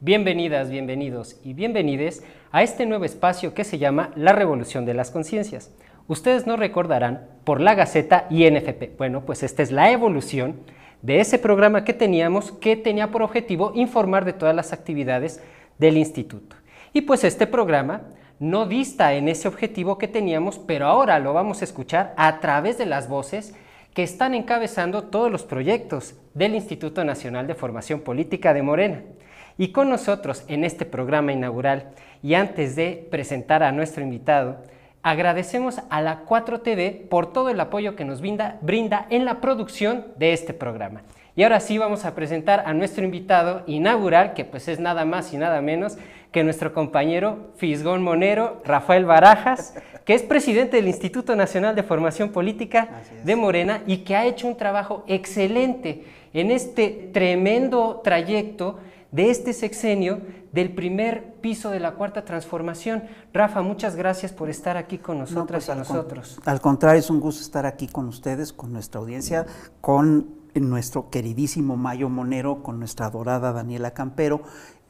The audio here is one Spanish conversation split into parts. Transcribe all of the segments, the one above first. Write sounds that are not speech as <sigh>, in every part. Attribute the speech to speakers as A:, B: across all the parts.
A: Bienvenidas, bienvenidos y bienvenides a este nuevo espacio que se llama La Revolución de las Conciencias. Ustedes nos recordarán por la Gaceta INFP. Bueno, pues esta es la evolución de ese programa que teníamos que tenía por objetivo informar de todas las actividades del instituto. Y pues este programa no dista en ese objetivo que teníamos, pero ahora lo vamos a escuchar a través de las voces que están encabezando todos los proyectos del Instituto Nacional de Formación Política de Morena. Y con nosotros en este programa inaugural y antes de presentar a nuestro invitado, Agradecemos a la 4TV por todo el apoyo que nos brinda, brinda en la producción de este programa. Y ahora sí vamos a presentar a nuestro invitado inaugural, que pues es nada más y nada menos que nuestro compañero Fisgón Monero, Rafael Barajas, <laughs> que es presidente del Instituto Nacional de Formación Política de Morena y que ha hecho un trabajo excelente en este tremendo trayecto de este sexenio del primer piso de la Cuarta Transformación. Rafa, muchas gracias por estar aquí con nosotras pues, nosotros.
B: al contrario, es un gusto estar aquí con ustedes, con nuestra audiencia, con eh, nuestro queridísimo Mayo Monero, con nuestra adorada Daniela Campero.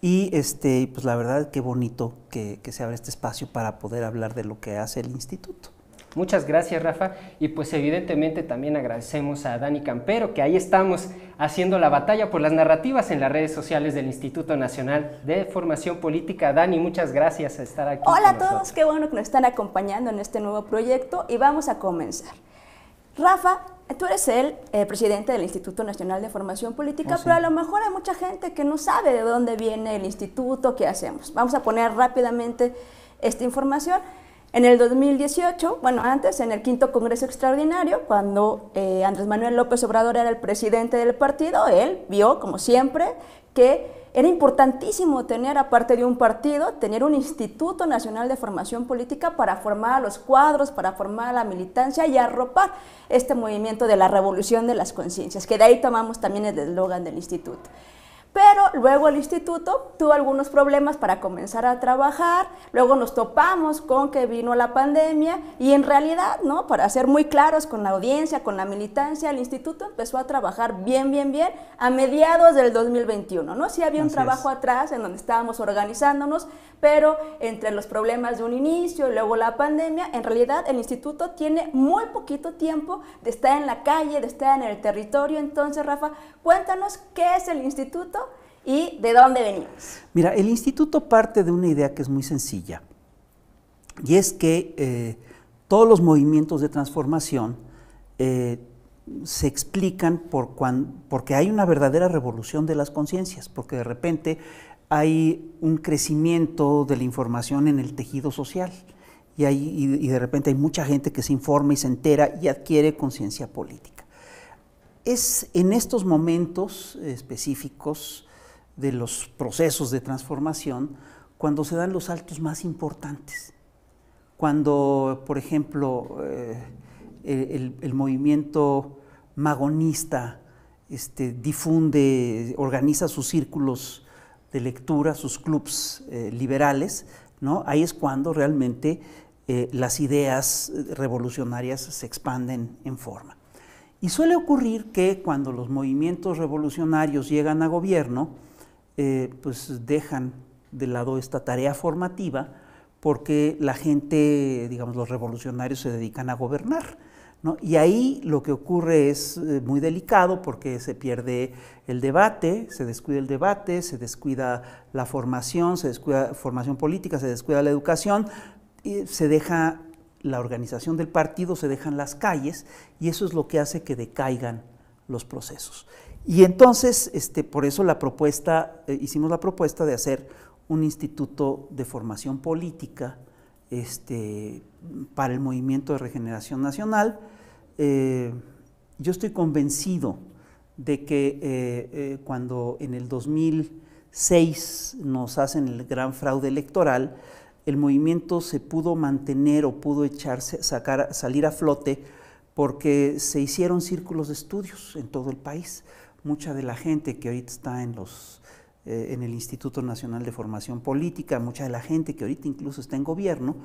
B: Y este, pues la verdad, qué bonito que, que se abra este espacio para poder hablar de lo que hace el instituto.
A: Muchas gracias, Rafa. Y pues evidentemente también agradecemos a Dani Campero, que ahí estamos haciendo la batalla por las narrativas en las redes sociales del Instituto Nacional de Formación Política. Dani, muchas gracias por estar aquí. Hola a todos,
C: qué bueno que nos están acompañando en este nuevo proyecto y vamos a comenzar. Rafa, tú eres el eh, presidente del Instituto Nacional de Formación Política, oh, pero a lo mejor hay mucha gente que no sabe de dónde viene el instituto, qué hacemos. Vamos a poner rápidamente esta información. En el 2018, bueno, antes, en el quinto Congreso Extraordinario, cuando eh, Andrés Manuel López Obrador era el presidente del partido, él vio, como siempre, que era importantísimo tener, aparte de un partido, tener un Instituto Nacional de Formación Política para formar a los cuadros, para formar a la militancia y arropar este movimiento de la revolución de las conciencias, que de ahí tomamos también el eslogan del instituto. Pero luego el instituto tuvo algunos problemas para comenzar a trabajar, luego nos topamos con que vino la pandemia y en realidad, ¿no? Para ser muy claros con la audiencia, con la militancia, el instituto empezó a trabajar bien, bien, bien a mediados del 2021, ¿no? Sí había un trabajo atrás en donde estábamos organizándonos, pero entre los problemas de un inicio y luego la pandemia, en realidad el instituto tiene muy poquito tiempo de estar en la calle, de estar en el territorio. Entonces, Rafa, cuéntanos qué es el instituto y de dónde venimos.
B: Mira, el instituto parte de una idea que es muy sencilla, y es que eh, todos los movimientos de transformación eh, se explican por porque hay una verdadera revolución de las conciencias, porque de repente hay un crecimiento de la información en el tejido social. Y, y de repente hay mucha gente que se informa y se entera y adquiere conciencia política. Es en estos momentos específicos de los procesos de transformación cuando se dan los saltos más importantes. Cuando, por ejemplo, eh, el, movimiento magonista este, difunde, organiza sus círculos de lectura, sus clubs eh, liberales, ¿no? ahí es cuando realmente eh, las ideas revolucionarias se expanden en forma. Y suele ocurrir que cuando los movimientos revolucionarios llegan a gobierno, eh, pues dejan de lado esta tarea formativa porque la gente, digamos, los revolucionarios se dedican a gobernar. Y ahí lo que ocurre es eh, muy delicado porque se pierde el debate, se descuida el debate, se descuida la formación, se descuida formación política, se descuida la educación, y se deja la organización del partido, se dejan las calles y eso es lo que hace que decaigan los procesos. Y entonces, este, por eso la propuesta, eh, hicimos la propuesta de hacer un instituto de formación política este, para el movimiento de regeneración nacional. Eh, yo estoy convencido de que eh, cuando en el 2006 nos hacen el gran fraude electoral, el movimiento se pudo mantener o pudo echarse, sacar, salir a flote porque se hicieron círculos de estudios en todo el país mucha de la gente que ahorita está en los eh, en el Instituto Nacional de Formación Política, mucha de la gente que ahorita incluso está en gobierno,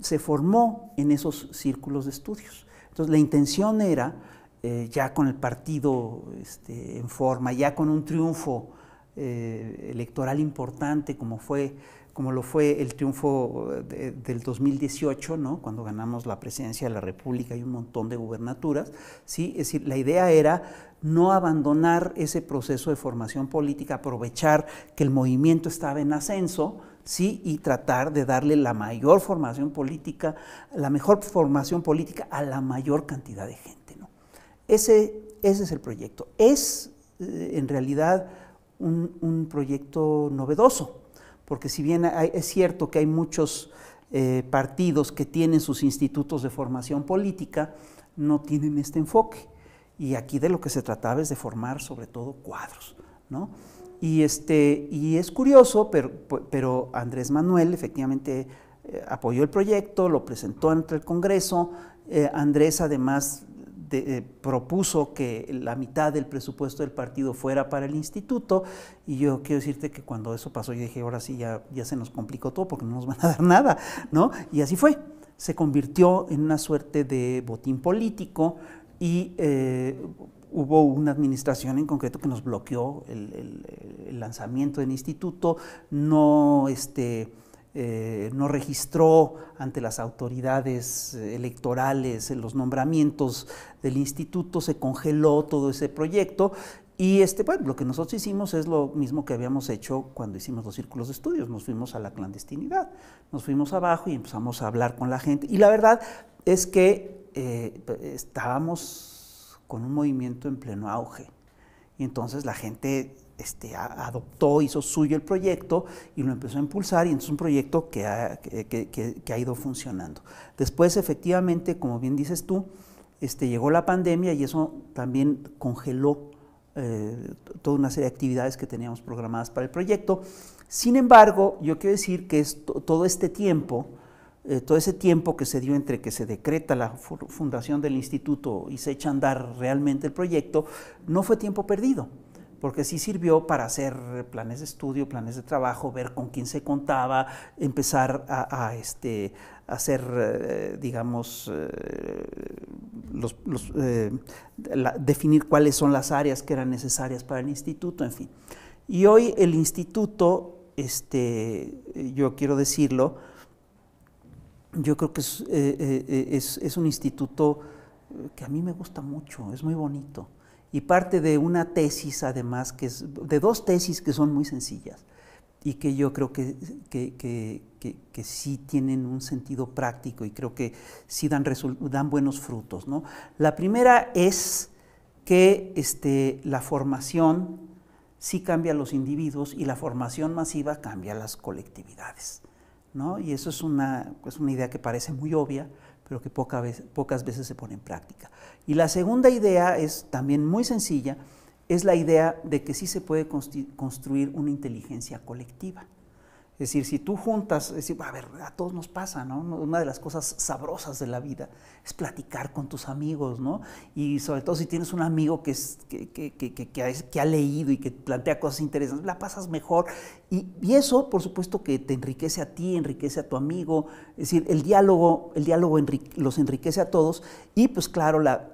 B: se formó en esos círculos de estudios. Entonces la intención era, eh, ya con el partido este, en forma, ya con un triunfo eh, electoral importante como fue como lo fue el triunfo eh, del 2018, ¿no? cuando ganamos la presidencia de la República y un montón de gubernaturas. ¿sí? Es decir, la idea era no abandonar ese proceso de formación política, aprovechar que el movimiento estaba en ascenso, ¿sí? y tratar de darle la mayor formación política, la mejor formación política a la mayor cantidad de gente. ¿no? Ese, ese es el proyecto. Es eh, en realidad un proyecto novedoso, porque si bien es cierto que hay muchos eh, partidos que tienen sus institutos de formación política, no tienen este enfoque. Y aquí de lo que se trataba es de formar sobre todo cuadros, ¿no? Y, este, y es curioso, pero, Andrés Manuel efectivamente eh, apoyó el proyecto, lo presentó ante el Congreso. Eh, Andrés además eh, propuso que la mitad del presupuesto del partido fuera para el instituto y yo quiero decirte que cuando eso pasó yo dije, ahora sí ya, se nos complicó todo porque no nos van a <laughs> dar nada, ¿no? Y así fue. Se convirtió en una suerte de botín político y eh, hubo una administración en concreto que nos bloqueó el, el lanzamiento del instituto, no... Este, eh, no registró ante las autoridades eh, electorales los nombramientos del instituto, se congeló todo ese proyecto y este, lo que nosotros hicimos es lo mismo que habíamos hecho cuando hicimos los círculos de estudios, nos fuimos a la clandestinidad, nos fuimos abajo y empezamos a hablar con la gente. Y la verdad es que eh, estábamos con un movimiento en pleno auge. Y entonces la gente este, adoptó, hizo suyo el proyecto y lo empezó a impulsar y entonces un proyecto que ha, ido funcionando. Después, efectivamente, como bien dices tú, este, llegó la pandemia y eso también congeló eh, toda una serie de actividades que teníamos programadas para el proyecto. Sin embargo, yo quiero decir que todo este tiempo, eh, todo ese tiempo que se dio entre que se decreta la fundación del instituto y se echa a andar realmente el proyecto, no fue tiempo perdido porque sí sirvió para hacer planes de estudio, planes de trabajo, ver con quién se contaba, empezar a, este, hacer, eh, digamos, eh, eh, definir cuáles son las áreas que eran necesarias para el instituto, en fin. Y hoy el instituto, este, yo quiero decirlo, yo creo que es un instituto que a mí me gusta mucho, es muy bonito y parte de una tesis además, que es, de dos tesis que son muy sencillas y que yo creo que, que, sí tienen un sentido práctico y creo que sí dan, buenos frutos. La primera es que este, la formación sí cambia a los individuos y la formación masiva cambia a las colectividades. Y eso es una idea que parece muy obvia, pero que pocas veces se pone en práctica. Y la segunda idea es también muy sencilla, es la idea de que sí se puede construir una inteligencia colectiva. Es decir, si tú juntas, a ver, a todos nos pasa, ¿no? Una de las cosas sabrosas de la vida es platicar con tus amigos, ¿no? Y sobre todo si tienes un amigo que, es, que, que, que, ha, que, ha, leído y que plantea cosas interesantes, la pasas mejor. Y, eso, por supuesto, que te enriquece a ti, enriquece a tu amigo. Es decir, el diálogo, el diálogo los enriquece a todos. Y pues claro, la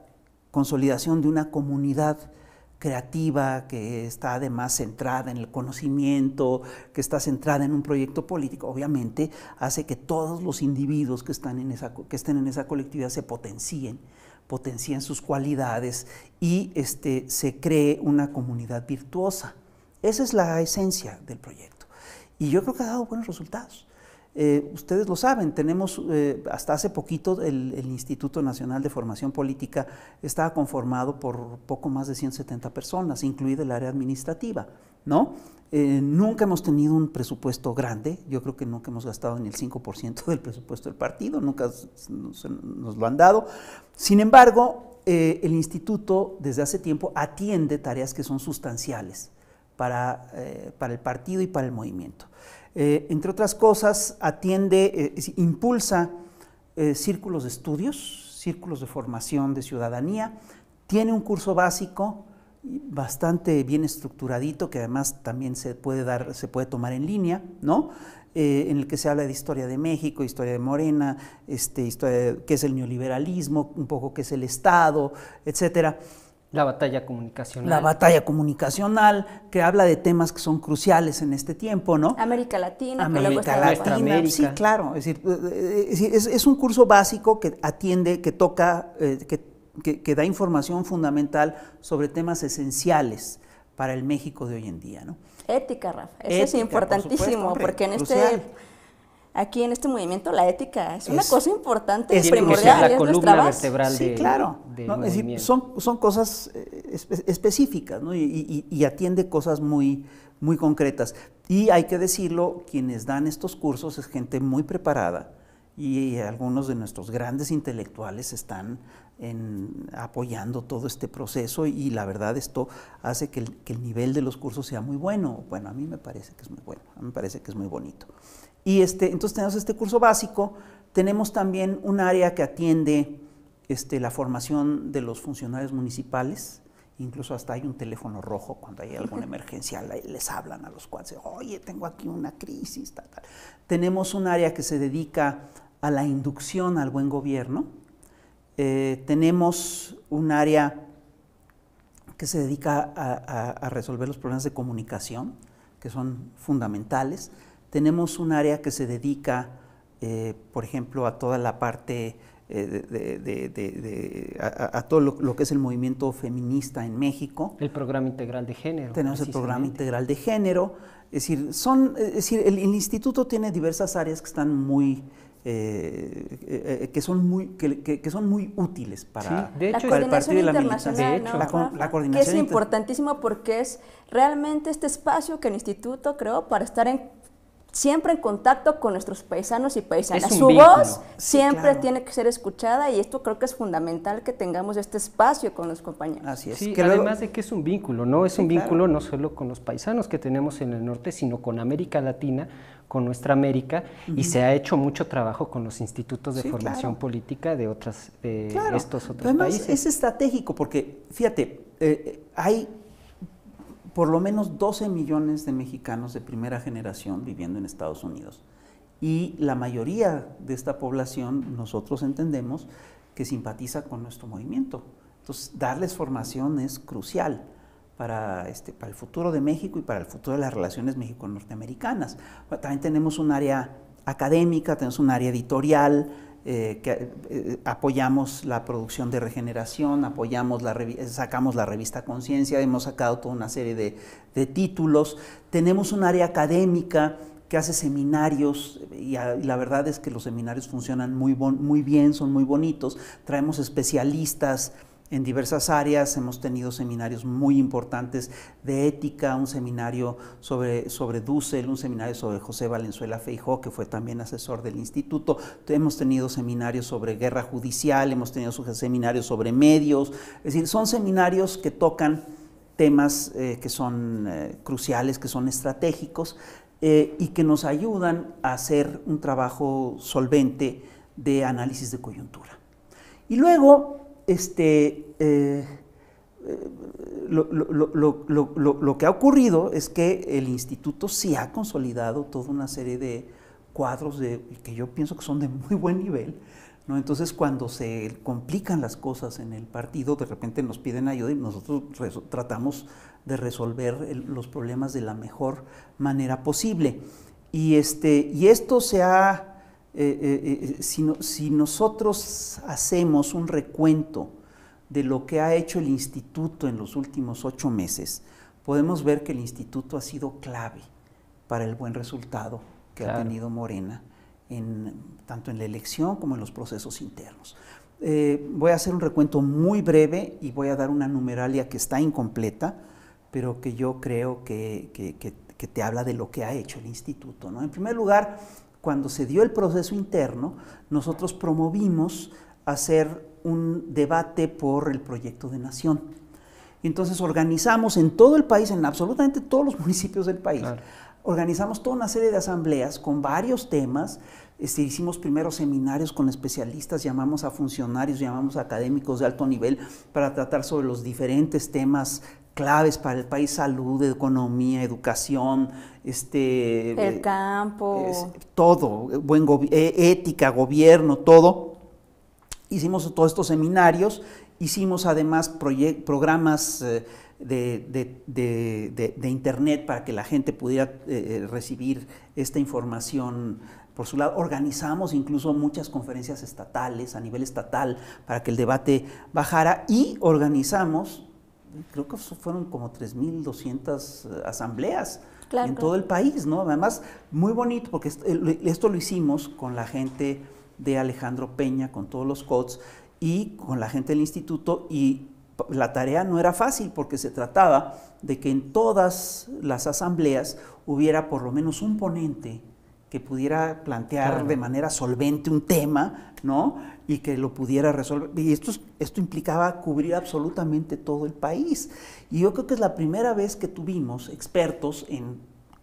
B: consolidación de una comunidad creativa, que está además centrada en el conocimiento, que está centrada en un proyecto político, obviamente hace que todos los individuos que, están en esa, que estén en esa colectividad se potencien, potencien sus cualidades y este, se cree una comunidad virtuosa. Esa es la esencia del proyecto. Y yo creo que ha dado buenos resultados. Eh, ustedes lo saben, tenemos eh, hasta hace poquito el, Instituto Nacional de Formación Política estaba conformado por poco más de 170 personas, incluida el área administrativa, ¿no? Eh, nunca hemos tenido un presupuesto grande, yo creo que nunca hemos gastado ni el 5% del presupuesto del partido, nunca nos, nos lo han dado. Sin embargo, el instituto desde hace tiempo atiende tareas que son sustanciales para, para el partido y para el movimiento. Eh, entre otras cosas, atiende, eh, impulsa eh, círculos de estudios, círculos de formación de ciudadanía, tiene un curso básico bastante bien estructuradito que además también se puede dar, se puede tomar en línea, ¿no? en el que se habla de historia de México, historia de Morena, este, qué es el neoliberalismo, un poco qué es el Estado, etcétera.
A: La batalla comunicacional. La
B: batalla comunicacional, que habla de temas que son cruciales en este tiempo, ¿no?
C: América Latina. América Latina, sí,
B: claro. Es decir, eh, eh, es, un curso básico que atiende, que toca, eh, que, da información fundamental sobre temas esenciales para el México de hoy en día, ¿no?
C: Ética, Rafa. Eso es importantísimo, porque en este aquí en este movimiento la ética es, una cosa importante, es primordial, la es columna vertebral de, claro. De no, son,
B: cosas eh, específicas y, atiende cosas muy, muy concretas. Y hay que decirlo, quienes dan estos cursos es gente muy preparada y algunos de nuestros grandes intelectuales están en, apoyando todo este proceso y la verdad esto hace que el, nivel de los cursos sea muy bueno. Bueno, a mí me parece que es muy bueno, a mí me parece que es muy bonito. Y este, entonces tenemos este curso básico, tenemos también un área que atiende este, la formación de los funcionarios municipales, incluso hasta hay un teléfono rojo cuando hay alguna <laughs> emergencia, les hablan a los cuales, oye, tengo aquí una crisis, tal, Tenemos un área que se dedica a la inducción al buen gobierno, eh, tenemos un área que se dedica a resolver los problemas de comunicación, que son fundamentales, tenemos un área que se dedica, eh, por ejemplo, a toda la parte eh, de, a, todo lo, que es el movimiento feminista en México. El programa integral de género. Tenemos el programa integral de género. Es decir, son, decir el, instituto tiene diversas áreas que están muy... Eh, que son muy que, son muy útiles para, el partido de la militancia de hecho, la, coordinación que es
C: importantísimo porque es realmente este espacio que el instituto creó para estar en siempre en contacto con nuestros paisanos y paisanas. Su voz siempre tiene que ser escuchada y esto creo que es fundamental que tengamos este espacio con los compañeros.
B: Así es. Sí, que además de
A: que es un vínculo, ¿no? Es un vínculo no solo con los paisanos que tenemos en el norte, sino con América Latina, con nuestra América, y se ha hecho mucho trabajo con los
B: institutos de formación política de otras estos otros países. es estratégico porque, fíjate, eh, eh, hay por lo menos 12 millones de mexicanos de primera generación viviendo en Estados Unidos. Y la mayoría de esta población nosotros entendemos que simpatiza con nuestro movimiento. Entonces, darles formación es crucial para, este, para el futuro de México y para el futuro de las relaciones México-norteamericanas. También tenemos un área académica, tenemos un área editorial, eh, que eh, apoyamos la producción de regeneración, apoyamos la eh, sacamos la revista Conciencia, hemos sacado toda una serie de, títulos, tenemos un área académica que hace seminarios y, la verdad es que los seminarios funcionan muy, muy bien, son muy bonitos, traemos especialistas, en diversas áreas, hemos tenido seminarios muy importantes de ética, un seminario sobre, sobre Dussel, un seminario sobre José Valenzuela Feijó, que fue también asesor del instituto, hemos tenido seminarios sobre guerra judicial, hemos tenido seminarios sobre medios, es decir, son seminarios que tocan temas eh, que son eh, cruciales, que son estratégicos eh, y que nos ayudan a hacer un trabajo solvente de análisis de coyuntura. Y luego este, eh, lo, que ha ocurrido es que el instituto se ha consolidado toda una serie de cuadros que yo pienso que son de muy buen nivel. Entonces, cuando se complican las cosas en el partido, de repente nos piden ayuda y nosotros tratamos de resolver los problemas de la mejor manera posible. Y, este, y esto se ha eh, eh, eh, si, nosotros hacemos un recuento de lo que ha hecho el instituto en los últimos ocho meses, podemos ver que el instituto ha sido clave para el buen resultado que ha tenido Morena, tanto en la elección como en los procesos internos. voy a hacer un recuento muy breve y voy a dar una numeralia que está incompleta, pero que yo creo que, te habla de lo que ha hecho el instituto. En primer lugar, cuando se dio el proceso interno, nosotros promovimos hacer un debate por el proyecto de nación. Entonces organizamos en todo el país, en absolutamente todos los <laughs> municipios del país, organizamos toda una serie de asambleas con varios temas. Este, hicimos primeros seminarios con especialistas, llamamos a funcionarios, llamamos a académicos de alto nivel para tratar sobre los diferentes temas claves para el país, salud, economía, educación, este... El
C: campo.
B: todo, buen eh, ética, gobierno, todo. Hicimos todos estos seminarios, hicimos además programas eh, de, internet para que la gente pudiera eh, recibir esta información por su lado, organizamos incluso muchas conferencias estatales, a nivel estatal, para que el debate bajara y organizamos creo que fueron como 3.200 eh, asambleas en todo el país, ¿no? Además, muy bonito, porque esto, lo hicimos con la gente de Alejandro Peña, con todos los COTS y con la gente del instituto, y la tarea no era fácil porque se trataba de que en todas las asambleas hubiera por lo menos un ponente que pudiera plantear de manera solvente un tema, ¿no? y que lo pudiera resolver. Y esto, esto implicaba cubrir absolutamente todo el país. Y yo creo que es la primera vez que tuvimos expertos en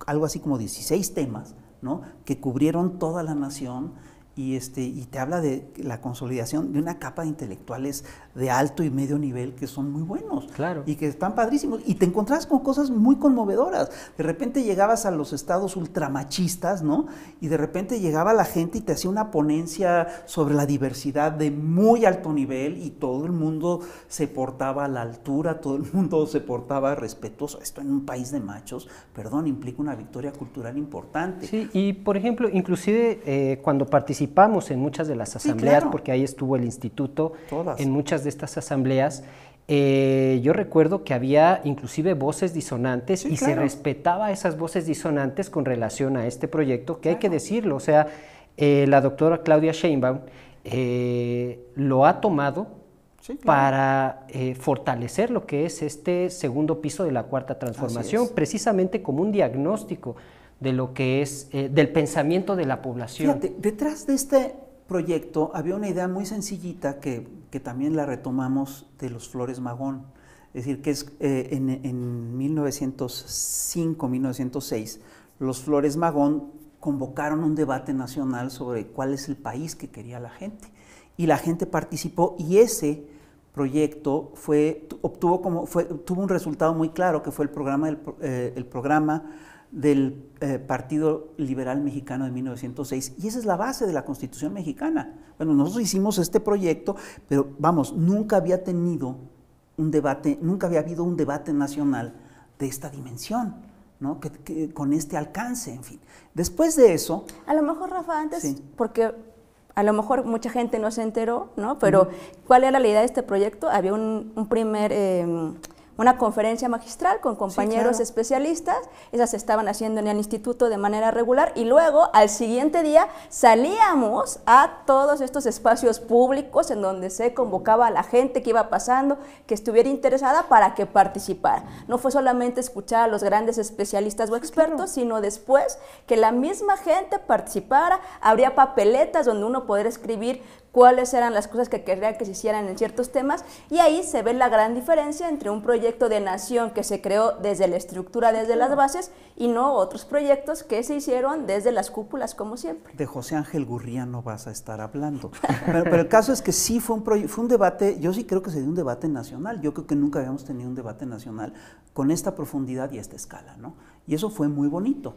B: algo así como 16 temas, ¿no? que cubrieron toda la nación y, este, y te habla de la consolidación de una capa de intelectuales de alto y medio nivel que son muy buenos claro. y que están padrísimos. Y te encontrabas con cosas muy conmovedoras. De repente llegabas a los estados ultramachistas, ¿no? Y de repente llegaba la gente y te hacía una ponencia sobre la diversidad de muy alto nivel y todo el mundo se portaba a la altura, todo el mundo se portaba respetuoso. Esto en un país de machos, perdón, implica una victoria cultural importante. Sí,
A: y por ejemplo, inclusive eh, cuando participé participamos en muchas de las asambleas, porque ahí estuvo el instituto, en muchas de estas asambleas. Eh, yo recuerdo que había inclusive voces disonantes y se respetaba esas voces disonantes con relación a este proyecto, que hay que decirlo, o sea, eh, la doctora Claudia Sheinbaum eh, lo ha tomado para fortalecer lo que es este segundo piso de la cuarta transformación, precisamente como un diagnóstico de lo que es, eh, del pensamiento de la población. Fíjate,
B: detrás de este proyecto había una idea muy sencillita que, también la retomamos de los Flores Magón. Es decir, que es eh, en, 1905-1906, los Flores Magón convocaron un debate nacional sobre cuál es el país que quería la gente. Y la gente participó y ese proyecto fue, obtuvo como, tuvo un resultado muy claro, que fue el programa, eh, el programa del eh, Partido Liberal Mexicano de 1906. Y esa es la base de la Constitución mexicana. Bueno, nosotros hicimos este proyecto, pero vamos, nunca había tenido un debate, nunca había habido un debate nacional de esta dimensión. ¿no? con este alcance, en fin. Después de eso...
C: A lo mejor, Rafa, antes, porque a lo mejor mucha gente no se enteró, ¿no? Pero ¿cuál era la idea de este proyecto? Había un, primer em, una conferencia magistral con compañeros especialistas, esas se estaban haciendo en el instituto de manera regular y luego al siguiente día salíamos a todos estos espacios públicos en donde se convocaba a la gente que iba pasando, que estuviera interesada para que participara. No fue solamente escuchar a los grandes especialistas o expertos, sino después que la misma gente participara, habría papeletas donde uno podía escribir cuáles eran las cosas que querría que se hicieran en ciertos temas y ahí se ve la gran diferencia entre un proyecto de nación que se creó desde la estructura, desde las bases y no otros proyectos que se hicieron desde las cúpulas como siempre.
B: De José Ángel Gurría no vas a estar hablando, pero, el caso es que sí fue un, fue un debate, yo sí creo que se dio un debate nacional, yo creo que nunca habíamos tenido un debate nacional con esta profundidad y esta escala, ¿no? Y eso fue muy bonito.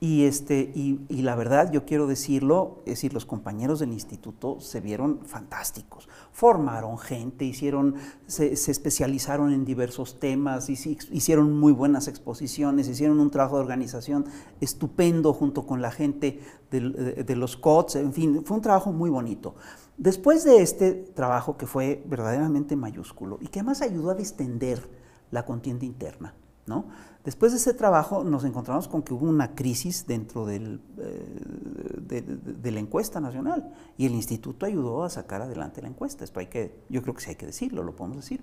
B: Y, este, y, la verdad, yo quiero decirlo, es decir, los compañeros del instituto se vieron fantásticos. Formaron gente, hicieron, se, especializaron en diversos temas, hicieron muy buenas exposiciones, hicieron un trabajo de organización estupendo junto con la gente de, los COTS, en fin, fue un trabajo muy bonito. Después de este trabajo que fue verdaderamente mayúsculo y que además ayudó a distender la contienda interna, ¿no? Después de ese trabajo nos encontramos con que hubo una crisis dentro del, eh, de, la encuesta nacional y el instituto ayudó a sacar adelante la encuesta. Esto hay que, yo creo que sí hay que decirlo, lo podemos decir.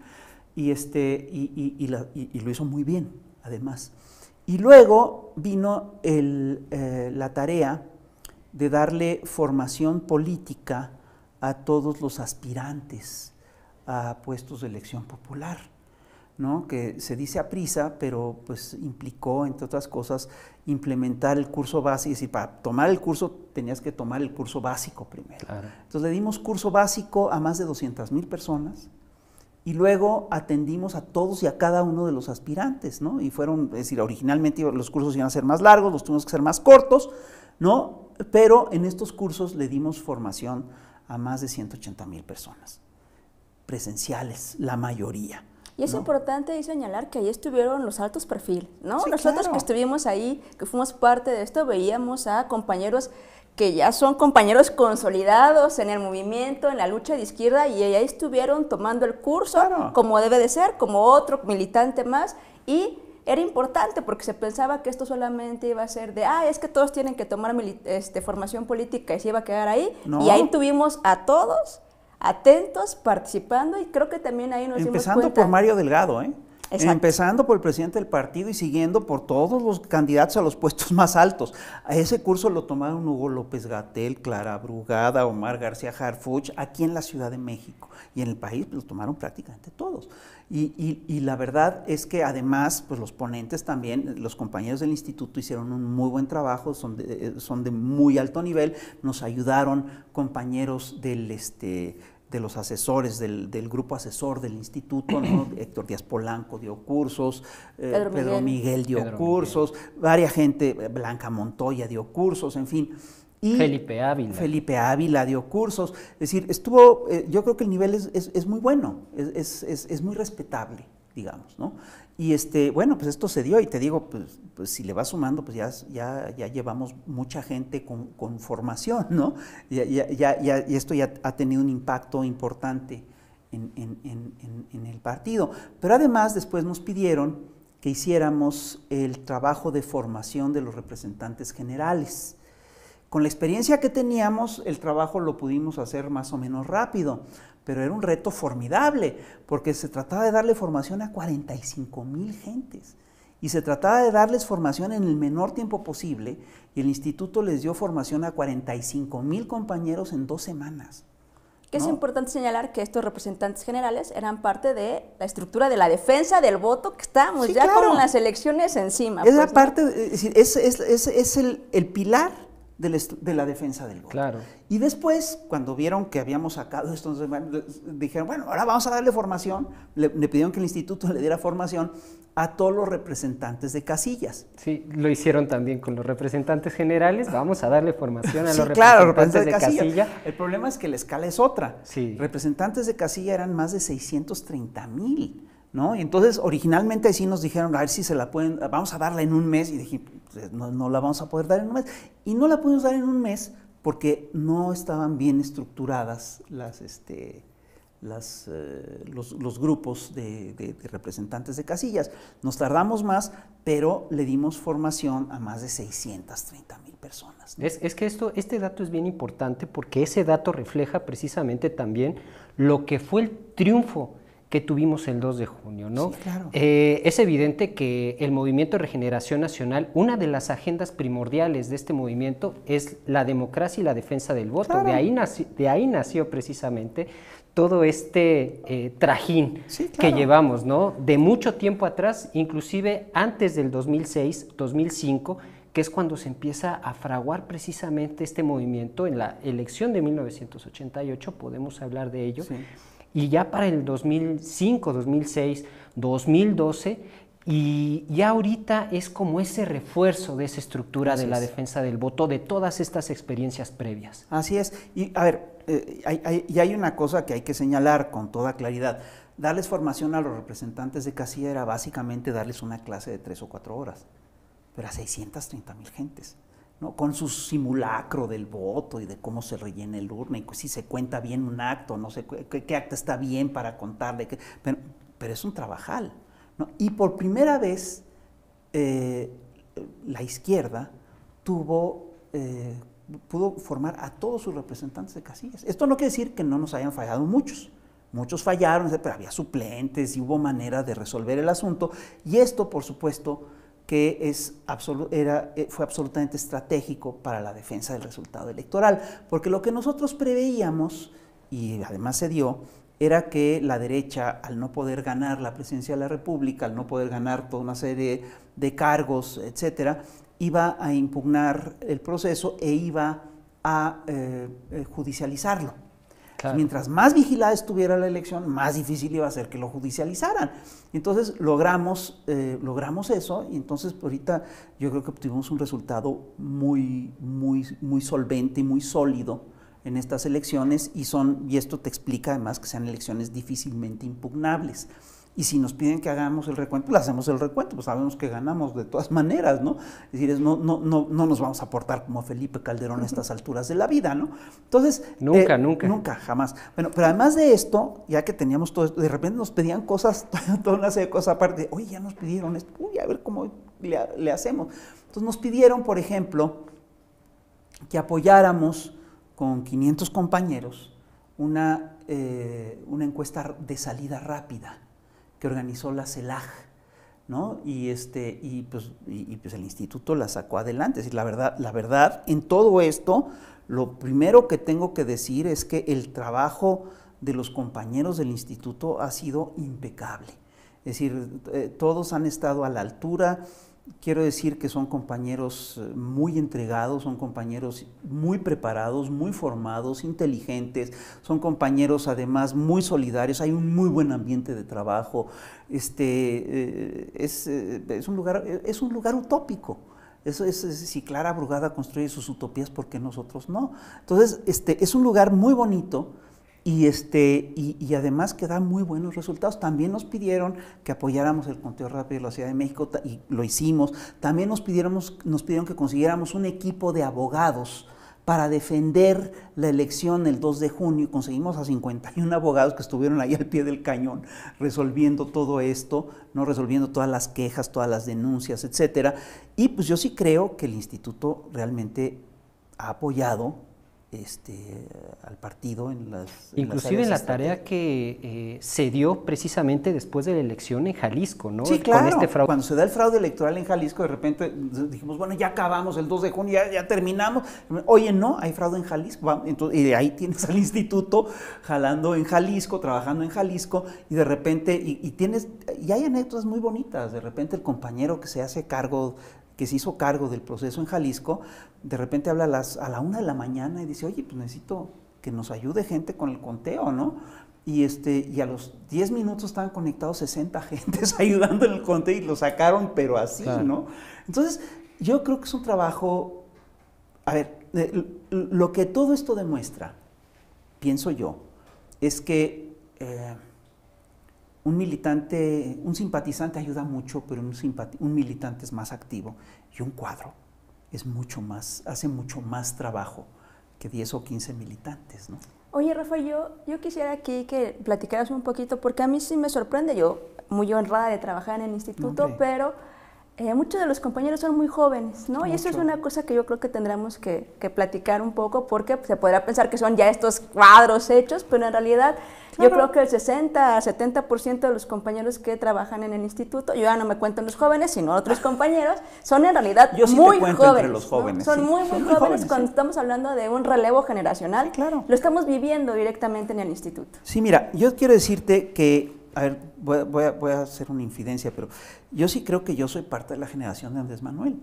B: Y, este, y, y, lo hizo muy bien, además. Y luego vino eh, la tarea de darle formación política a todos los aspirantes a puestos de elección popular que se dice a prisa, pero pues implicó, entre otras cosas, implementar el curso básico. Es para tomar el curso tenías que tomar el curso básico primero. Entonces le dimos curso básico a más de 200.000 mil personas y luego atendimos a todos y a cada uno de los aspirantes, ¿no? Y fueron, es decir, originalmente los cursos iban a ser más largos, los tuvimos que ser más cortos, Pero en estos cursos le dimos formación a más de 180 mil personas, presenciales, la mayoría.
C: Y es importante señalar que ahí estuvieron los altos perfiles, ¿no? Nosotros que estuvimos ahí, que fuimos parte de esto, veíamos a compañeros que ya son compañeros consolidados en el movimiento, en la lucha de izquierda, y ahí estuvieron tomando el curso como debe de ser, como otro militante más, y era importante porque se pensaba que esto solamente iba a ser de, ah, es que todos tienen que tomar este, formación política y se iba a quedar ahí, y ahí tuvimos a todos atentos, participando y creo que también ahí nos Empezando por
B: Mario Delgado, ¿eh?
C: Empezando
B: por el presidente del partido y siguiendo por todos los candidatos a los puestos <laughs> más altos. A ese curso lo tomaron Hugo López Gatel, Clara Brugada, Omar García Harfuch, aquí en la Ciudad de México. Y en el país lo tomaron prácticamente todos. Y, la verdad es que además, pues los ponentes también, los compañeros del instituto hicieron un muy buen trabajo, son de, eh, son de muy alto nivel, nos ayudaron compañeros del este de los asesores del, del, grupo asesor del instituto, ¿no? <clears throat> Héctor Díaz Polanco dio cursos, eh, Pedro, Miguel. dio cursos, varias gente, eh, Blanca Montoya dio cursos, en fin.
C: Y Felipe
B: Ávila. Felipe Ávila dio cursos. Es decir, estuvo, eh, yo creo que el nivel es, es, es muy bueno, es, es muy respetable digamos, ¿no? Y este, bueno, pues esto se dio y te digo, pues, pues si le vas sumando, pues ya, ya, llevamos mucha gente con, formación, ¿no? y esto ya ha tenido un impacto importante en, el partido. Pero además después nos pidieron que hiciéramos el trabajo de formación de los representantes generales. Con la experiencia que teníamos, el trabajo lo pudimos hacer más o menos rápido pero era un reto formidable, porque se trataba de darle formación a 45 mil gentes. Y se trataba de darles formación en el menor tiempo posible, y el instituto les dio formación a 45 mil compañeros en dos semanas.
C: es importante señalar que estos representantes generales eran parte de la estructura de la defensa del voto que estábamos ya con las elecciones encima. Es la pues, parte, es, es, es,
B: es el, el, pilar de, la defensa del voto. Claro. Y después, cuando vieron que habíamos sacado esto, dijeron, bueno, ahora vamos a darle formación, le, pidieron que el instituto <laughs> le diera formación a todos los representantes de casillas. Sí, lo hicieron también con los
A: representantes generales, vamos a darle formación a los representantes, de, casilla.
B: El problema es que la escala es otra. Sí. Representantes de casilla eran más de 630 mil. ¿No? Y entonces originalmente sí nos dijeron, a ver si se la pueden, vamos a darla en un mes, y dije, eh, no, la vamos a poder dar en un mes. Y no la pudimos dar en un mes porque no estaban bien estructuradas las, este, eh, los, grupos de, representantes de casillas. Nos tardamos más, pero le dimos formación a más de 630 mil personas.
A: Es, es, que esto, este dato es bien importante porque ese dato refleja precisamente también lo que fue el triunfo que tuvimos el 2 de junio. ¿no? claro. Eh, es evidente que el Movimiento de Regeneración Nacional, una de las agendas primordiales de este movimiento es la democracia y la defensa del voto. De, ahí nació, precisamente todo este eh, trajín que llevamos, ¿no? De mucho tiempo atrás, inclusive antes del 2006, 2005, que es cuando se empieza a fraguar precisamente este movimiento en la elección de 1988, podemos hablar de ello y ya para el 2005, 2006, 2012, y ya ahorita es como ese refuerzo de esa estructura de la defensa
B: del voto, de todas estas experiencias previas. Así es. Y a ver, eh, hay, y hay una cosa que hay que señalar con toda claridad. Darles formación a los representantes de casilla era básicamente darles una clase de tres o cuatro horas, pero a 630 mil gentes. ¿no? con su simulacro del voto y de cómo se rellena el urna y pues, si se cuenta bien un acto, no sé qué, acta acto está bien para contarle, pero, es un trabajal. Y por primera vez eh, la izquierda tuvo, eh, pudo formar a todos sus representantes de casillas. Esto no quiere decir que no nos hayan fallado muchos. Muchos fallaron, pero había suplentes y hubo manera de resolver el asunto. Y esto, por supuesto, que es eh, fue absolutamente estratégico para la defensa del resultado electoral, porque lo que nosotros preveíamos, y además se dio, era que la derecha, al no poder ganar la presidencia de la República, al no poder ganar toda una serie de cargos, etcétera, iba a impugnar el proceso e iba a eh, eh, judicializarlo. Mientras más vigilada estuviera la elección, más difícil iba a ser que lo judicializaran. Entonces logramos, eh, eso y entonces pues, ahorita yo creo que obtuvimos un resultado muy, muy, muy solvente y muy sólido en estas elecciones y son y esto te explica además que sean elecciones difícilmente impugnables. Y si nos piden que hagamos el recuento, pues hacemos el recuento, pues sabemos que ganamos de todas maneras, ¿no? Es decir, no, no, no, no nos vamos a portar como Felipe Calderón a estas alturas de la vida, ¿no? Entonces... Nunca, eh, nunca. Nunca, jamás. Bueno, pero además de esto, ya que teníamos todo esto, de repente nos pedían cosas, <laughs> toda una serie de cosas aparte, oye, ya nos pidieron esto, uy, a ver cómo le, hacemos. Entonces nos pidieron, por ejemplo, que apoyáramos con 500 compañeros una, eh, una encuesta de salida rápida que organizó la CELAG, ¿no? Y, este, y, pues, pues el instituto la sacó adelante. Es la verdad, la verdad, en todo esto, lo primero que tengo que decir es que el trabajo de los compañeros del instituto ha sido impecable. Es decir, eh, todos han estado a la altura, quiero decir que son compañeros eh, muy entregados, son compañeros muy preparados, muy formados, inteligentes, son compañeros además muy solidarios, hay un muy buen ambiente de trabajo, este, eh, eh, es, un lugar, utópico. Eso es, si Clara Brugada construye sus utopías, ¿por qué nosotros no? Entonces, este, es un lugar muy bonito, y, este, y, además que da muy buenos resultados. También nos pidieron que apoyáramos el conteo rápido de la Ciudad de México y lo hicimos. También nos, pidieron que consiguiéramos un equipo de abogados para defender la elección el 2 de junio y conseguimos a 51 abogados que estuvieron ahí al pie del cañón resolviendo todo esto, no resolviendo todas las quejas, todas las denuncias, etcétera. Y pues yo sí creo que el instituto realmente ha apoyado este, al partido en las... Inclusive en la tarea que eh,
A: se dio precisamente después de la elección en Jalisco, ¿no? Sí, claro. este
B: fraude. Cuando se da el fraude electoral en Jalisco, de repente dijimos, bueno, ya acabamos el 2 de junio, ya, terminamos. Oye, no, hay fraude en Jalisco. y de ahí tienes al <laughs> instituto jalando en Jalisco, trabajando en Jalisco, y de repente, y, y tienes, y hay anécdotas muy bonitas, de repente el compañero que se hace cargo que se hizo cargo del proceso en Jalisco, de repente habla a, la una de la mañana y dice, oye, pues necesito que nos ayude gente con el conteo, ¿no? Y, este, y a los 10 minutos estaban conectados 60 <laughs> gentes ayudando en el conteo y lo sacaron, pero así, ¿no? Entonces, yo creo que es un trabajo, a ver, eh, lo que todo esto demuestra, pienso yo, es que... Eh, un militante, un simpatizante ayuda mucho, pero un, un, militante es más activo. Y un cuadro es mucho más, hace mucho más trabajo que 10 o 15 militantes, ¿no?
C: Oye, Rafa, yo, yo quisiera aquí que platicaras un poquito, porque a mí sí me sorprende, yo muy honrada de trabajar en el instituto, pero eh, muchos de los compañeros son muy jóvenes, ¿no? Y eso es una cosa que yo creo que tendremos que, platicar un poco porque se podrá pensar que son ya estos cuadros hechos, pero en realidad yo creo que el 60 a 70% de los compañeros que trabajan en el instituto, yo ya no me cuento los jóvenes, sino otros ah. compañeros, son en realidad yo sí muy te jóvenes. Entre los jóvenes Son muy, muy, jóvenes, cuando estamos hablando de un relevo generacional. claro. Lo estamos viviendo directamente en el instituto. Sí, mira,
B: yo quiero decirte que a ver, voy a, hacer una infidencia, pero yo sí creo que yo soy parte de la generación de Andrés Manuel.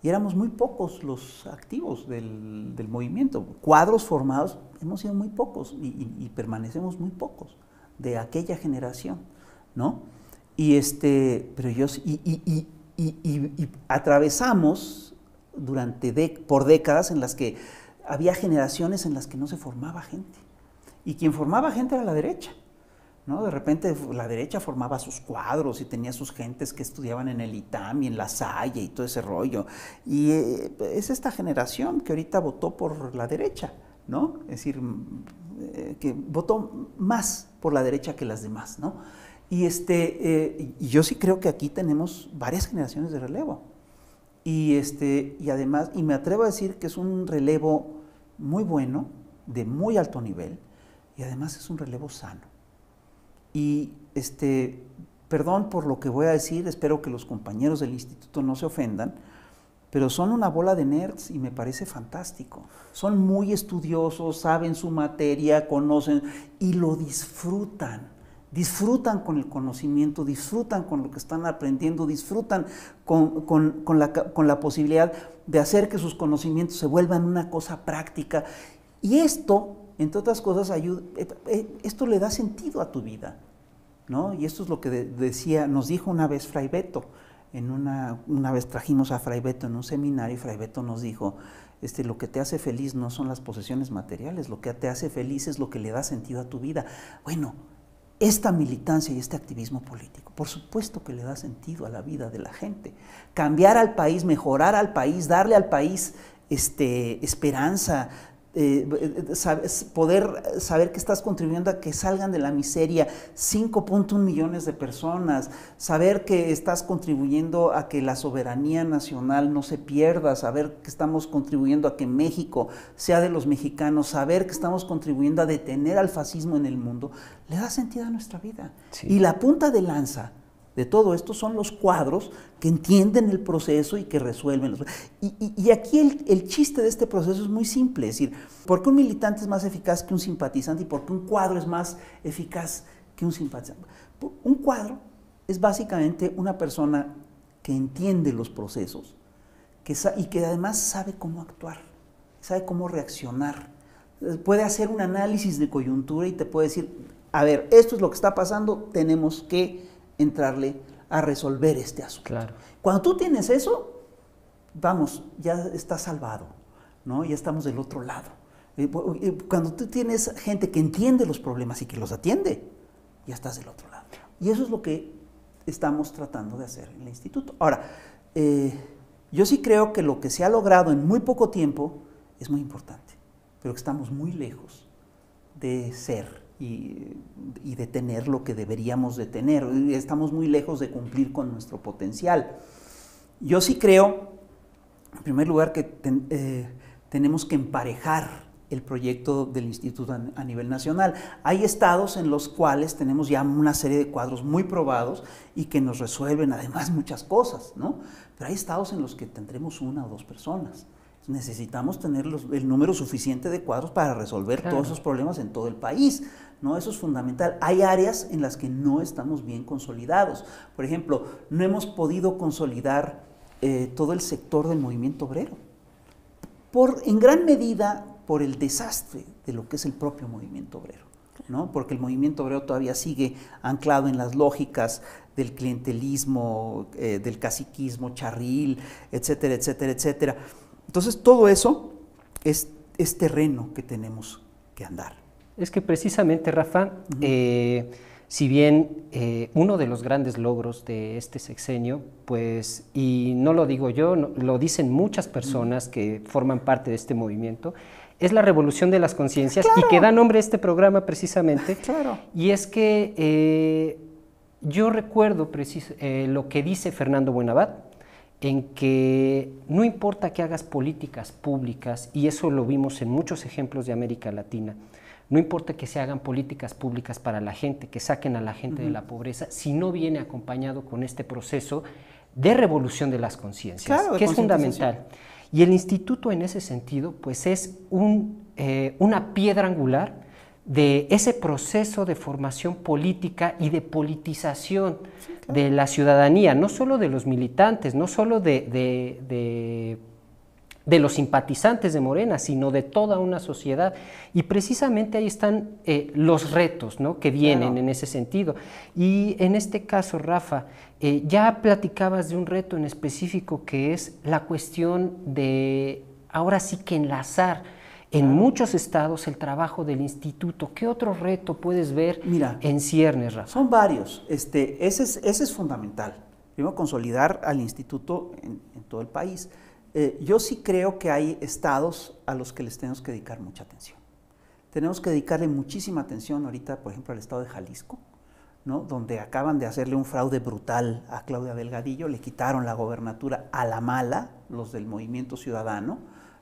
B: Y éramos muy pocos los activos del, movimiento. Cuadros formados, hemos sido muy pocos y, permanecemos muy pocos de aquella generación, ¿no? Y este, pero yo, y, atravesamos durante, por décadas en las que había generaciones en las que no se formaba gente. Y quien formaba gente era la derecha. De repente la derecha formaba sus cuadros y tenía sus gentes que estudiaban en el ITAM y en la Salle y todo ese rollo. Y eh, es esta generación que ahorita votó por la derecha, ¿no? Es decir, eh, que votó más por la derecha que las demás, ¿no? Y este, eh, yo sí creo que aquí tenemos varias generaciones de relevo. Y, este, y además, y me atrevo a decir que es un relevo muy bueno, de muy alto nivel, y además es un relevo sano. Y este, perdón por lo que voy a decir, espero que los compañeros del instituto no se ofendan, pero son una bola de nerds y me parece fantástico. Son muy estudiosos, saben su materia, conocen y lo disfrutan. Disfrutan con el conocimiento, disfrutan con lo que están aprendiendo, disfrutan con, la, la posibilidad de hacer que sus conocimientos se vuelvan una cosa práctica. Y esto, entre otras cosas, ayuda, eh, eh, esto le da sentido a tu vida. ¿no? Y esto es lo que decía, nos dijo una vez Fray Beto, en una, una vez trajimos a Fray Beto en un seminario y Fray Beto nos dijo, este, lo que te hace feliz no son las posesiones materiales, lo que te hace feliz es lo que le da sentido a tu vida. Bueno, esta militancia y este activismo político, por supuesto que le da sentido a la vida de la gente. Cambiar al país, mejorar al país, darle al país este, esperanza, eh, eh, saber, poder saber que estás contribuyendo a que salgan de la miseria 5.1 millones de personas, saber que estás contribuyendo a que la soberanía nacional no se pierda, saber que estamos contribuyendo a que México sea de los mexicanos, saber que estamos contribuyendo a detener al fascismo en el mundo, le da sentido a nuestra vida. Y la punta de lanza de todo esto son los cuadros que entienden el proceso y que resuelven los... Y, y, aquí el, chiste de este proceso es muy simple, es decir, ¿por qué un militante es más eficaz que un simpatizante y por qué un cuadro es más eficaz que un simpatizante? Un cuadro es básicamente una persona que entiende los procesos que y que además sabe cómo actuar, sabe cómo reaccionar. Puede hacer un análisis de coyuntura y te puede decir, a ver, esto es lo que está pasando, tenemos que entrarle a resolver este asunto. Claro. Cuando tú tienes eso, vamos, ya estás salvado, ¿no? Ya estamos del otro lado. Eh, eh, cuando tú tienes gente que entiende los problemas y que los atiende, ya estás del otro lado. Y eso es lo que estamos tratando de hacer en el instituto. Ahora, eh, yo sí creo que lo que se ha logrado en muy poco tiempo es muy importante, pero que estamos muy lejos de ser y, detener lo que deberíamos detener. Estamos muy lejos de cumplir con nuestro potencial. Yo sí creo, en primer lugar, que eh, tenemos que emparejar el proyecto del instituto a nivel nacional. Hay estados en los cuales tenemos ya una serie de cuadros muy probados y que nos resuelven además muchas cosas, ¿no? Pero hay estados en los que tendremos una o dos personas. Necesitamos tener el número suficiente de cuadros para resolver todos esos problemas en todo el país. Eso es fundamental. Hay áreas en las que no estamos bien consolidados. Por ejemplo, no hemos podido consolidar eh, todo el sector del movimiento obrero, por, en gran medida por el desastre de lo que es el propio movimiento obrero. porque el movimiento obrero todavía sigue anclado en las lógicas del clientelismo, eh, del caciquismo, charril, etcétera, etcétera, etcétera. Entonces todo eso es terreno que tenemos que andar.
A: Es que precisamente, Rafa, eh, si bien eh, uno de los grandes logros de este sexenio, pues, y no lo digo yo, lo dicen muchas personas que forman parte de este movimiento, es la revolución de las conciencias y que da nombre a este programa precisamente. <laughs> Claro. Y es que eh, yo recuerdo lo que dice Fernando Buenabad, en que no importa que hagas políticas públicas, y eso lo vimos en muchos ejemplos de América Latina, no importa que se hagan políticas públicas para la gente, que saquen a la gente de la pobreza, si no viene acompañado con este proceso de revolución de las conciencias, que es fundamental. Y el instituto en ese sentido, pues es un, eh, una piedra angular de ese proceso de formación política y de politización de la ciudadanía, no solo de los militantes, no solo de de los simpatizantes de Morena, sino de toda una sociedad. Y precisamente ahí están eh, los retos ¿no? que vienen en ese sentido. Y en este caso, Rafa, eh, ya platicabas de un reto en específico que es la cuestión de, ahora sí que enlazar. En muchos estados el trabajo del instituto,
B: ¿qué otro reto puedes ver Mira, en ciernes, Rafa? Son varios. Este, ese, es, fundamental. Primero, consolidar al instituto en todo el país. Eh, yo sí creo que hay estados a los que les tenemos que dedicar mucha atención. Tenemos que dedicarle muchísima atención ahorita, por ejemplo, al estado de Jalisco, donde acaban de hacerle un fraude brutal a Claudia Delgadillo, le quitaron la gobernatura a la mala, los del movimiento ciudadano,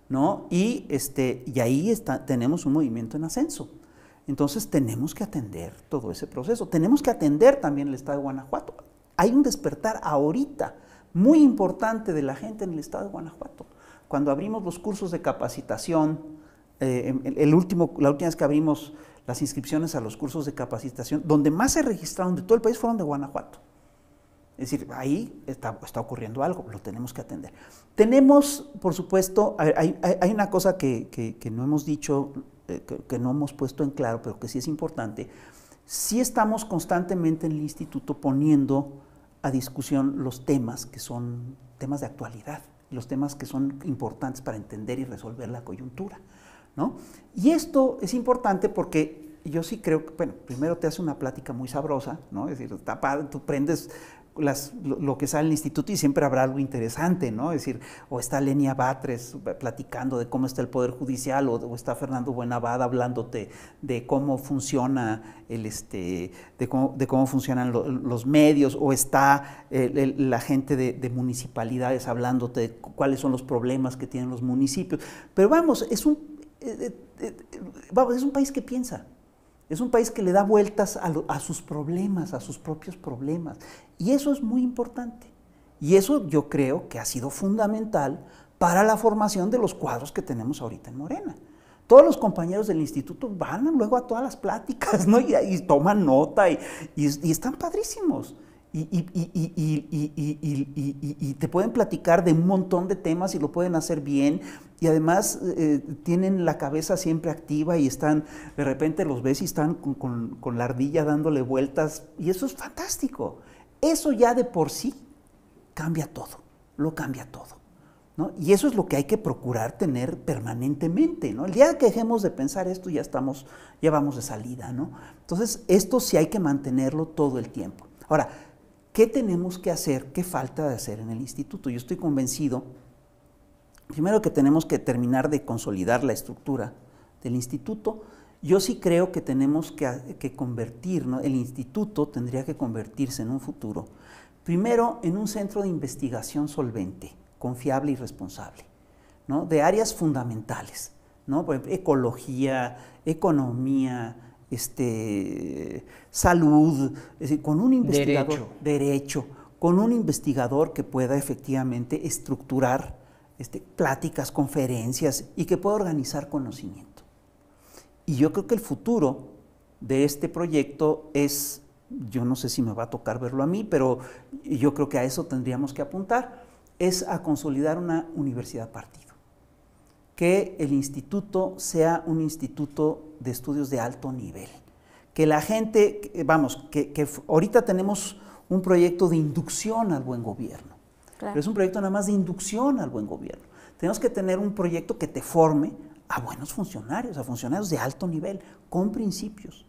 B: ¿no? y, este, y ahí está, tenemos un movimiento en ascenso. Entonces tenemos que atender todo ese proceso, tenemos que atender también el estado de Guanajuato. Hay un despertar ahorita muy importante de la gente en el estado de Guanajuato. Cuando abrimos los cursos de capacitación, eh, em, el último, la última vez que abrimos las inscripciones a los cursos de capacitación, donde más se registraron de todo el país fueron de Guanajuato. Es decir, ahí está, está ocurriendo algo, lo tenemos que atender. Tenemos, por supuesto, hay, una cosa que, no hemos dicho, eh, que, que, no hemos puesto en claro, pero que sí es importante. Sí estamos constantemente en el instituto poniendo a discusión los temas que son temas de actualidad, los temas que son importantes para entender y resolver la coyuntura. ¿no? Y esto es importante porque yo sí creo que, bueno, primero te hace una plática muy sabrosa, ¿no? Es decir, tú prendes lo, que sale en el instituto y siempre habrá algo interesante, ¿no? Es decir, o está Lenia Batres platicando de cómo está el Poder Judicial, o, está Fernando Buenavada hablándote de cómo funciona el, este, de cómo, funcionan los medios, o está la gente de, municipalidades hablándote de cuáles son los problemas que tienen los municipios. Pero vamos, es un, eh, eh, eh, vamos, es un país que piensa, es un país que le da vueltas a, sus problemas, a sus propios problemas. Y eso es muy importante. Y eso yo creo que ha sido fundamental para la formación de los cuadros que tenemos ahorita en Morena. Todos los compañeros del instituto van luego a todas las pláticas, ¿no? Y, toman nota y están padrísimos y, te pueden platicar de un montón de temas y lo pueden hacer bien. Y además tienen la cabeza siempre activa y están, de repente los ves y están con, la ardilla dándole vueltas. Y eso es fantástico. Eso ya de por sí cambia todo, lo cambia todo. Y eso es lo que hay que procurar tener permanentemente, ¿no? El día que dejemos de pensar esto ya estamos, ya vamos de salida, ¿no? Entonces, esto sí hay que mantenerlo todo el tiempo. Ahora, ¿Qué tenemos que hacer? ¿Qué falta de hacer en el instituto? Yo estoy convencido, primero que tenemos que terminar de consolidar la estructura del instituto. Yo sí creo que tenemos que, convertir, el instituto tendría que convertirse en un futuro, primero en un centro de investigación solvente, confiable y responsable, ¿no? de áreas fundamentales, ¿no? Por ejemplo, ecología, economía, este, salud, con un investigador, derecho. con un investigador que pueda efectivamente estructurar este, pláticas, conferencias y que pueda organizar conocimiento. Y yo creo que el futuro de este proyecto es, yo no sé si me va a tocar verlo a mí, pero yo creo que a eso tendríamos que apuntar, es a consolidar una universidad partida que el instituto sea un instituto de estudios de alto nivel. Que la gente, eh, vamos, que, ahorita tenemos un proyecto de inducción al buen gobierno, pero es un proyecto nada más de inducción al buen gobierno. Tenemos que tener un proyecto que te forme a buenos funcionarios, a funcionarios de alto nivel, con principios,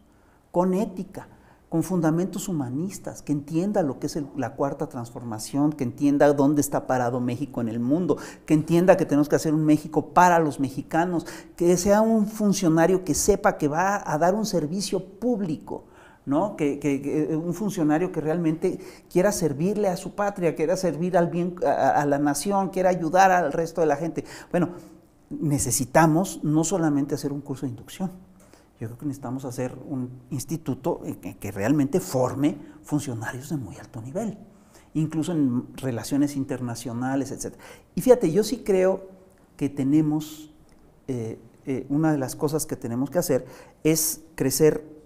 B: con ética, con fundamentos humanistas, que entienda lo que es la cuarta transformación, que entienda dónde está parado México en el mundo, que entienda que tenemos que hacer un México para los mexicanos, que sea un funcionario que sepa que va a dar un servicio público. ¿no? Que, eh, un funcionario que realmente quiera servirle a su patria, quiera servir al bien, a, la nación, quiera ayudar al resto de la gente. Bueno, necesitamos no solamente hacer un curso de inducción, yo creo que necesitamos hacer un instituto eh, que realmente forme funcionarios de muy alto nivel, incluso en relaciones internacionales, etc. Y fíjate, yo sí creo que tenemos, eh, eh, una de las cosas que tenemos que hacer es crecer,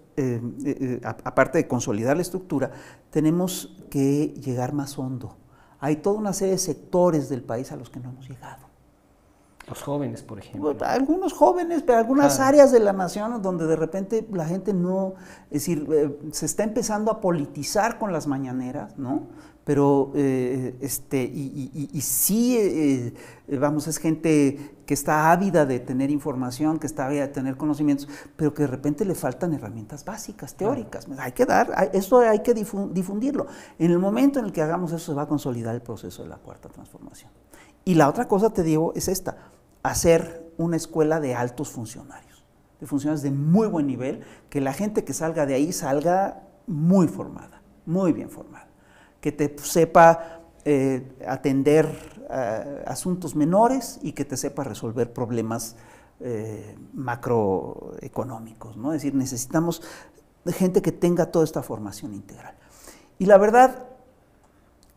B: aparte de consolidar la estructura, tenemos que llegar más hondo. Hay toda una serie de sectores del país a los que no hemos llegado
A: jóvenes, por ejemplo.
B: Algunos jóvenes, pero algunas áreas de la nación donde de repente la gente no, es decir, eh, se está empezando a politizar con las mañaneras, ¿no? Pero, eh, este, y, sí, eh, vamos, es gente que está ávida de tener información, que está ávida de tener conocimientos, pero que de repente le faltan herramientas básicas, teóricas. Hay que dar, hay, eso hay que difundirlo. En el momento en el que hagamos eso se va a consolidar el proceso de la cuarta transformación. Y la otra cosa, te digo, es esta hacer una escuela de altos funcionarios, de funcionarios de muy buen nivel, que la gente que salga de ahí salga muy formada, muy bien formada, que te sepa eh, atender eh, asuntos menores y que te sepa resolver problemas eh, macroeconómicos. ¿no? Es decir, necesitamos gente que tenga toda esta formación integral. Y la verdad,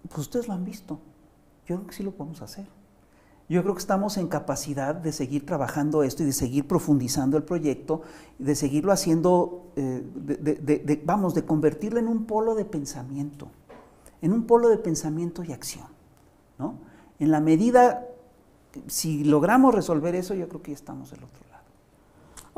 B: pues ustedes lo han visto. Yo creo que sí lo podemos hacer. Yo creo que estamos en capacidad de seguir trabajando esto y de seguir profundizando el proyecto, de seguirlo haciendo, eh, vamos, de convertirlo en un polo de pensamiento, en un polo de pensamiento y acción. ¿no? En la medida, si logramos resolver eso, yo creo que ya estamos del otro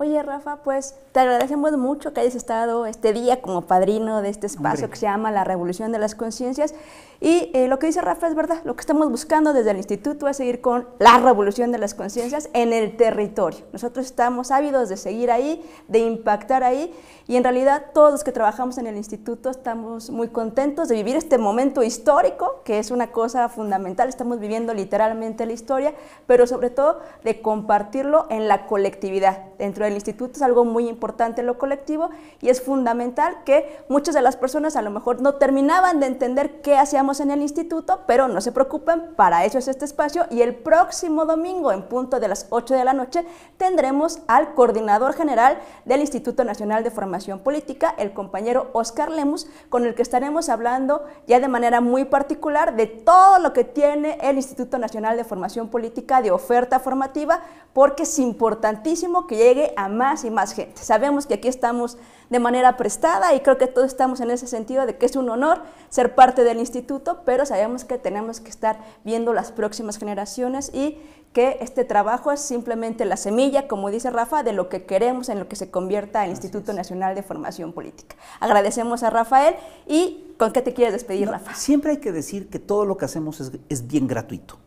C: Oye, Rafa, pues te agradecemos mucho que hayas estado este día como padrino de este espacio que se llama La Revolución de las Conciencias. Y eh, lo que dice Rafa es verdad, lo que estamos buscando desde el instituto es seguir con la revolución de las conciencias en el territorio. Nosotros estamos ávidos de seguir ahí, de impactar ahí, y en realidad todos los que trabajamos en el instituto estamos muy contentos de vivir este momento histórico, que es una cosa fundamental, estamos viviendo literalmente la historia, pero sobre todo de compartirlo en la colectividad, dentro de el instituto es algo muy importante en lo colectivo y es fundamental que muchas de las personas a lo mejor no terminaban de entender qué hacíamos en el instituto, pero no se preocupen, para eso es este espacio y el próximo domingo en punto de las 8 de la noche tendremos al coordinador general del Instituto Nacional de Formación Política, el compañero Oscar Lemus, con el que estaremos hablando ya de manera muy particular de todo lo que tiene el Instituto Nacional de Formación Política de oferta formativa, porque es importantísimo que llegue a más y más gente. Sabemos que aquí estamos de manera prestada y creo que todos estamos en ese sentido de que es un honor ser parte del instituto, pero sabemos que tenemos que estar viendo las próximas generaciones y que este trabajo es simplemente la semilla, como dice Rafa, de lo que queremos en lo que se convierta el Instituto Nacional de Formación Política. Agradecemos a Rafael y ¿con qué te quieres despedir, Rafa? Siempre hay que
B: decir que todo lo que hacemos es bien gratuito.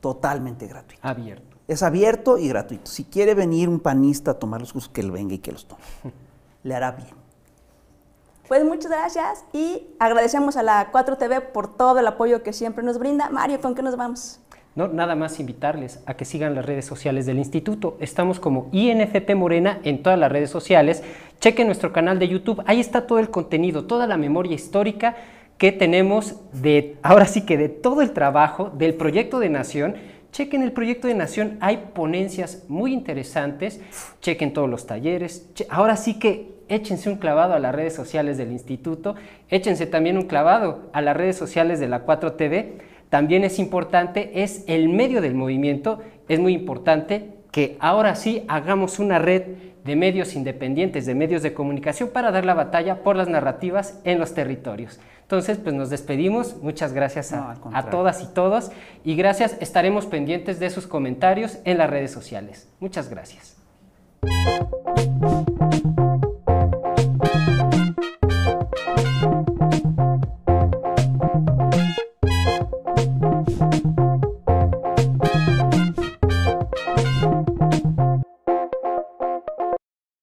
B: Totalmente gratuito. Abierto. Es abierto y gratuito. Si quiere venir un panista a tomar los cursos, que él venga y que los tome. <laughs> Le hará bien.
C: Pues muchas gracias y agradecemos a la 4TV por todo el apoyo que siempre nos brinda. Mario, ¿con qué nos vamos?
A: No, nada más invitarles a que sigan las redes sociales del instituto. Estamos como INFP Morena en todas las redes sociales. Chequen nuestro canal de YouTube. Ahí está todo el contenido, toda la memoria histórica que tenemos de, ahora sí que de todo el trabajo del proyecto de nación. Chequen el proyecto de nación, hay ponencias muy interesantes, chequen todos los talleres, ahora sí que échense un clavado a las redes sociales del instituto, échense también un clavado a las redes sociales de la 4TV, también es importante, es el medio del movimiento, es muy importante que ahora sí hagamos una red de medios independientes, de medios de comunicación para dar la batalla por las narrativas en los territorios. Entonces, pues nos despedimos. Muchas gracias a, todas y todos. Y gracias, estaremos pendientes de sus comentarios en las redes sociales. Muchas gracias.